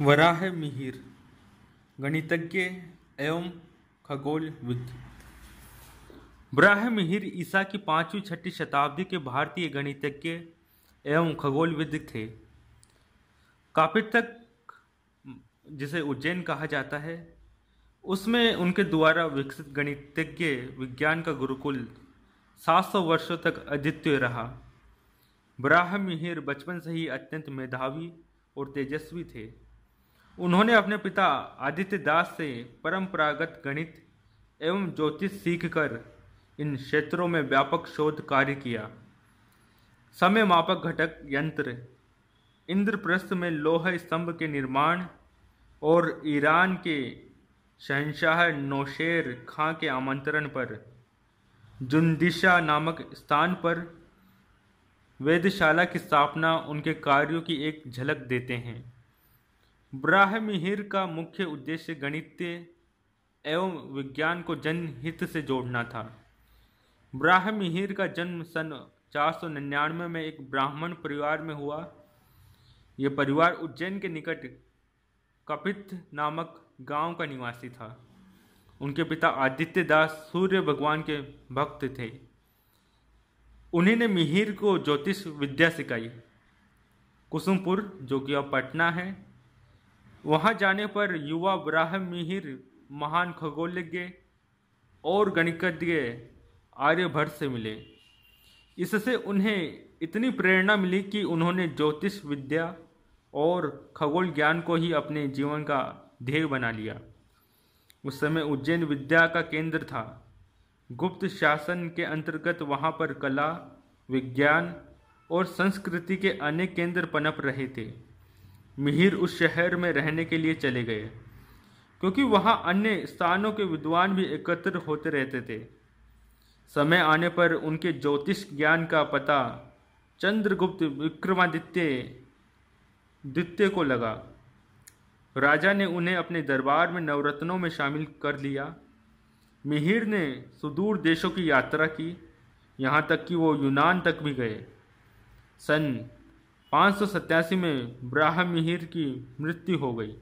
वराह मिहिर गणितज्ञ एवं खगोलविद वराह मिहिर ईसा की पाँचवीं छठी शताब्दी के भारतीय गणितज्ञ एवं खगोलविद थे कापितक जिसे उज्जैन कहा जाता है उसमें उनके द्वारा विकसित गणितज्ञ विज्ञान का गुरुकुल 700 वर्षों तक अद्वितीय रहा वराह मिहिर बचपन से ही अत्यंत मेधावी और तेजस्वी थे उन्होंने अपने पिता आदित्य दास से परंपरागत गणित एवं ज्योतिष सीखकर इन क्षेत्रों में व्यापक शोध कार्य किया समय मापक घटक यंत्र इंद्रप्रस्थ में लोह स्तंभ के निर्माण और ईरान के शहनशाह नौशेर खां के आमंत्रण पर जुंदिशा नामक स्थान पर वेदशाला की स्थापना उनके कार्यों की एक झलक देते हैं ब्राहमिहिर का मुख्य उद्देश्य गणित एवं विज्ञान को जनहित से जोड़ना था ब्राहमिहिर का जन्म सन चार सौ निन्यानवे में एक ब्राह्मण परिवार में हुआ यह परिवार उज्जैन के निकट कपित नामक गांव का निवासी था उनके पिता आदित्य दास सूर्य भगवान के भक्त थे उन्होंने मिहिर को ज्योतिष विद्या सिखाई कुसुमपुर जो कि अब पटना है वहाँ जाने पर युवा ब्राहम मिहिर महान खगोलज्ञ और गणितज्ञ आर्यभट्ट से मिले इससे उन्हें इतनी प्रेरणा मिली कि उन्होंने ज्योतिष विद्या और खगोल ज्ञान को ही अपने जीवन का ध्येय बना लिया उस समय उज्जैन विद्या का केंद्र था गुप्त शासन के अंतर्गत वहाँ पर कला विज्ञान और संस्कृति के अनेक केंद्र पनप रहे थे मिहिर उस शहर में रहने के लिए चले गए क्योंकि वहाँ अन्य स्थानों के विद्वान भी एकत्र होते रहते थे समय आने पर उनके ज्योतिष ज्ञान का पता चंद्रगुप्त विक्रमादित्य द्वित्य को लगा राजा ने उन्हें अपने दरबार में नवरत्नों में शामिल कर लिया मिहिर ने सुदूर देशों की यात्रा की यहाँ तक कि वो यूनान तक भी गए सन पाँच में ब्राह्मिहिर की मृत्यु हो गई